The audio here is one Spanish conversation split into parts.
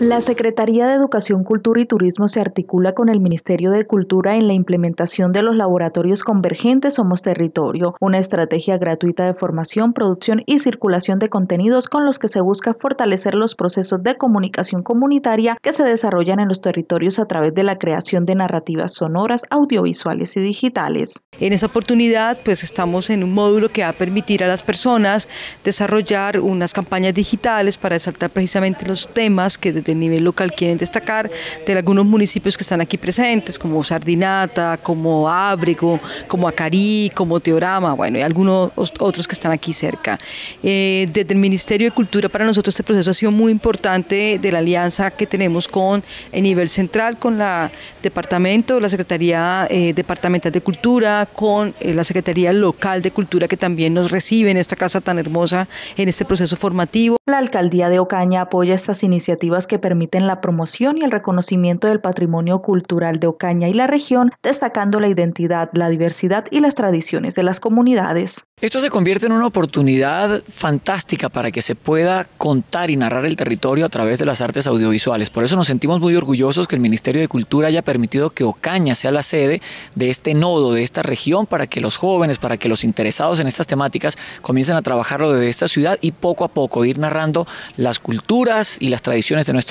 La Secretaría de Educación, Cultura y Turismo se articula con el Ministerio de Cultura en la implementación de los laboratorios convergentes Somos Territorio, una estrategia gratuita de formación, producción y circulación de contenidos con los que se busca fortalecer los procesos de comunicación comunitaria que se desarrollan en los territorios a través de la creación de narrativas sonoras, audiovisuales y digitales. En esa oportunidad, pues estamos en un módulo que va a permitir a las personas desarrollar unas campañas digitales para exaltar precisamente los temas que a nivel local quieren destacar de algunos municipios que están aquí presentes, como Sardinata, como Ábrego, como Acarí, como Teorama, bueno, y algunos otros que están aquí cerca. Eh, desde el Ministerio de Cultura para nosotros este proceso ha sido muy importante de la alianza que tenemos con el nivel central, con la departamento, la Secretaría eh, Departamental de Cultura, con eh, la Secretaría Local de Cultura que también nos recibe en esta casa tan hermosa en este proceso formativo. La alcaldía de Ocaña apoya estas iniciativas que permiten la promoción y el reconocimiento del patrimonio cultural de Ocaña y la región, destacando la identidad, la diversidad y las tradiciones de las comunidades. Esto se convierte en una oportunidad fantástica para que se pueda contar y narrar el territorio a través de las artes audiovisuales. Por eso nos sentimos muy orgullosos que el Ministerio de Cultura haya permitido que Ocaña sea la sede de este nodo, de esta región, para que los jóvenes, para que los interesados en estas temáticas comiencen a trabajarlo desde esta ciudad y poco a poco ir narrando las culturas y las tradiciones de nuestro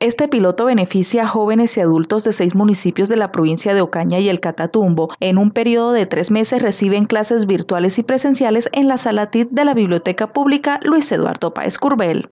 este piloto beneficia a jóvenes y adultos de seis municipios de la provincia de Ocaña y el Catatumbo. En un periodo de tres meses reciben clases virtuales y presenciales en la sala TIT de la Biblioteca Pública Luis Eduardo Páez Curbel.